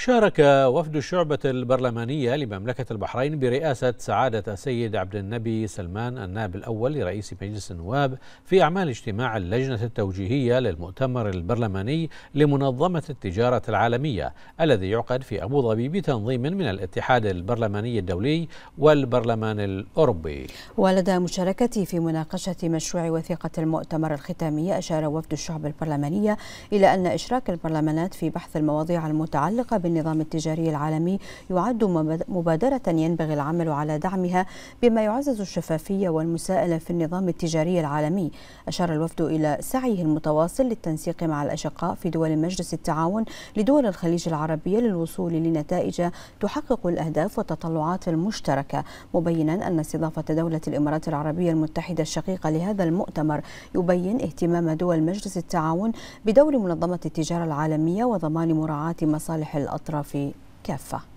شارك وفد الشعبة البرلمانية لمملكة البحرين برئاسة سعادة سيد عبد النبي سلمان النائب الأول لرئيس مجلس النواب في أعمال اجتماع اللجنة التوجيهية للمؤتمر البرلماني لمنظمة التجارة العالمية الذي يعقد في أبو ظبي بتنظيم من الاتحاد البرلماني الدولي والبرلمان الأوروبي ولدى مشاركتي في مناقشة مشروع وثيقة المؤتمر الختامي أشار وفد الشعب البرلمانية إلى أن إشراك البرلمانات في بحث المواضيع المتعلقة بالنظام التجاري العالمي يعد مبادرة ينبغي العمل على دعمها بما يعزز الشفافية والمساءلة في النظام التجاري العالمي أشار الوفد إلى سعيه المتواصل للتنسيق مع الأشقاء في دول مجلس التعاون لدول الخليج العربية للوصول لنتائج تحقق الأهداف والتطلعات المشتركة مبينا أن استضافة دولة الإمارات العربية المتحدة الشقيقة لهذا المؤتمر يبين اهتمام دول مجلس التعاون بدور منظمة التجارة العالمية وضمان مراعاة مصالح الأطفال الأطراف كافة